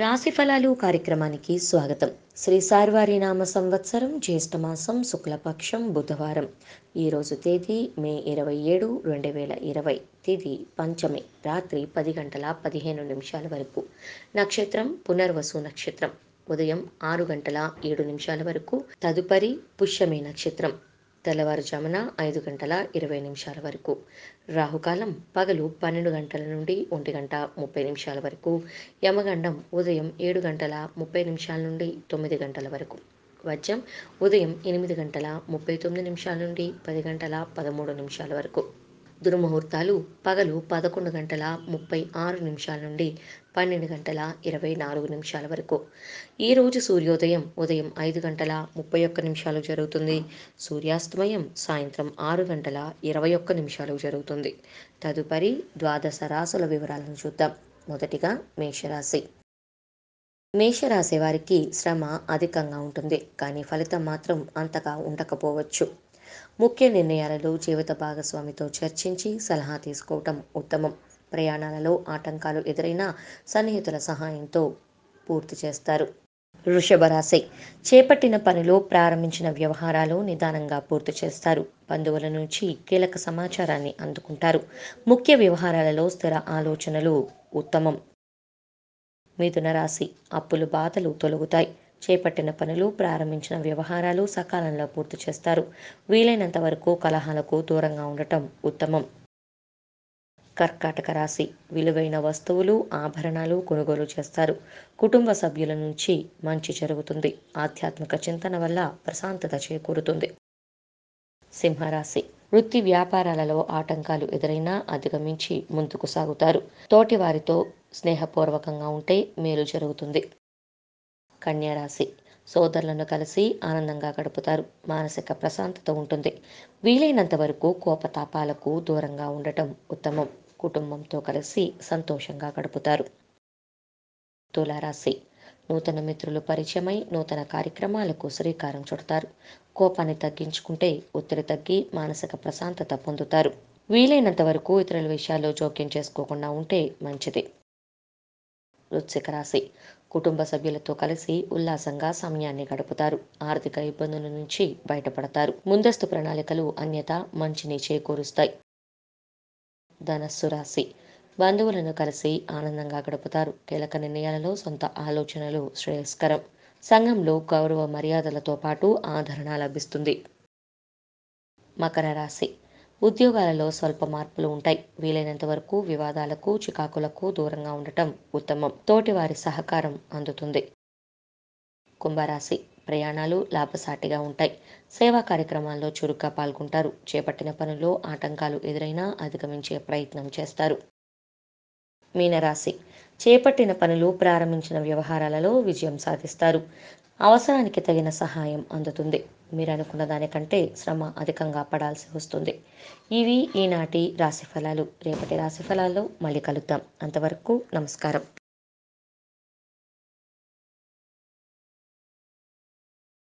రాశి ఫలాలు కార్యక్రమానికి స్వాగతం శ్రీ సార్వారి నామ సంవత్సరం జ్యేష్ఠమాసం శుక్లపక్షం బుధవారం ఈరోజు తేదీ మే ఇరవై ఏడు రెండు వేల ఇరవై తేదీ పంచమి రాత్రి పది గంటల పదిహేను నిమిషాల వరకు నక్షత్రం పునర్వసు నక్షత్రం ఉదయం ఆరు గంటల ఏడు నిమిషాల వరకు తదుపరి పుష్యమి నక్షత్రం తెల్లవారుజామున ఐదు గంటల ఇరవై నిమిషాల వరకు రాహుకాలం పగలు పన్నెండు గంటల నుండి ఒంటి గంట ముప్పై నిమిషాల వరకు యమగండం ఉదయం ఏడు గంటల ముప్పై నిమిషాల నుండి తొమ్మిది గంటల వరకు వజ్రం ఉదయం ఎనిమిది గంటల ముప్పై తొమ్మిది నిమిషాల నుండి పది గంటల పదమూడు నిమిషాల వరకు దుర్ముహూర్తాలు పగలు పదకొండు గంటల ముప్పై ఆరు నిమిషాల నుండి పన్నెండు గంటల ఇరవై నాలుగు నిమిషాల వరకు ఈరోజు సూర్యోదయం ఉదయం ఐదు గంటల ముప్పై ఒక్క నిమిషాలు జరుగుతుంది సూర్యాస్తమయం సాయంత్రం ఆరు గంటల ఇరవై ఒక్క నిమిషాలు జరుగుతుంది తదుపరి ద్వాదశ రాసుల వివరాలను చూద్దాం మొదటిగా మేషరాశి మేషరాశి వారికి శ్రమ అధికంగా ఉంటుంది కానీ ఫలితం మాత్రం అంతగా ఉండకపోవచ్చు ముఖ్య నిర్ణయాలలో జీవిత భాగస్వామితో చర్చించి సలహా తీసుకోవటం ఉత్తమం ప్రయాణాలలో ఆటంకాలు ఎదురైనా సన్నిహితుల సహాయంతో పూర్తి చేస్తారు వృషభ రాశి చేపట్టిన పనిలో ప్రారంభించిన వ్యవహారాలు నిదానంగా పూర్తి చేస్తారు బంధువుల నుంచి కీలక సమాచారాన్ని అందుకుంటారు ముఖ్య వ్యవహారాలలో స్థిర ఆలోచనలు ఉత్తమం మిథున రాశి అప్పులు బాధలు తొలగుతాయి చేపట్టిన పనులు ప్రారంభించిన వ్యవహారాలు సకాలంలో పూర్తి చేస్తారు వీలైనంత వరకు కలహాలకు దూరంగా ఉండటం ఉత్తమం కర్కాటక రాశి విలువైన వస్తువులు ఆభరణాలు కొనుగోలు చేస్తారు కుటుంబ సభ్యుల నుంచి మంచి జరుగుతుంది ఆధ్యాత్మిక చింతన వల్ల ప్రశాంతత చేకూరుతుంది సింహరాశి వృత్తి వ్యాపారాలలో ఆటంకాలు ఎదురైనా అధిగమించి ముందుకు సాగుతారు తోటివారితో స్నేహపూర్వకంగా ఉంటే మేలు జరుగుతుంది కన్యారాశి సోదరులను కలిసి ఆనందంగా గడుపుతారు మానసిక ప్రశాంతత ఉంటుంది వీలైనంత వరకు కోపతాపాలకు దూరంగా ఉండటం ఉత్తమం కుటుంబంతో కలిసి సంతోషంగా గడుపుతారు తులారాశి నూతన మిత్రులు పరిచయమై నూతన కార్యక్రమాలకు శ్రీకారం చుడతారు కోపాన్ని తగ్గించుకుంటే ఒత్తిడి తగ్గి మానసిక ప్రశాంతత పొందుతారు వీలైనంత వరకు ఇతరుల విషయాల్లో జోక్యం చేసుకోకుండా ఉంటే మంచిది వృశ్చిక రాశి కుటుంబ సభ్యులతో కలిసి ఉల్లాసంగా సమయాన్ని గడుపుతారు ఆర్థిక ఇబ్బందుల నుంచి బయటపడతారు ముందస్తు ప్రణాళికలు అన్యత మంచిని చేకూరుస్తాయి ధనస్సు రాశి బంధువులను కలిసి ఆనందంగా గడుపుతారు కీలక నిర్ణయాలలో సొంత ఆలోచనలు శ్రేయస్కరం సంఘంలో గౌరవ మర్యాదలతో పాటు ఆదరణ లభిస్తుంది మకర రాశి ఉద్యోగాలలో స్వల్ప మార్పులు ఉంటాయి వీలైనంత వరకు వివాదాలకు చికాకులకు దూరంగా ఉండటం ఉత్తమం తోటివారి సహకారం అందుతుంది కుంభరాశి ప్రయాణాలు లాభసాటిగా ఉంటాయి సేవా కార్యక్రమాల్లో చురుగ్గా పాల్గొంటారు చేపట్టిన పనుల్లో ఆటంకాలు ఎదురైనా అధిగమించే ప్రయత్నం చేస్తారు మీనరాశి చేపట్టిన పనులు ప్రారంభించిన వ్యవహారాలలో విజయం సాధిస్తారు అవసరానికి తగిన సహాయం అందుతుంది మీరు అనుకున్న దానికంటే శ్రమ అధికంగా పడాల్సి వస్తుంది ఇవి ఈనాటి రాశిఫలాలు రేపటి రాశిఫలాల్లో మళ్ళీ కలుద్దాం అంతవరకు నమస్కారం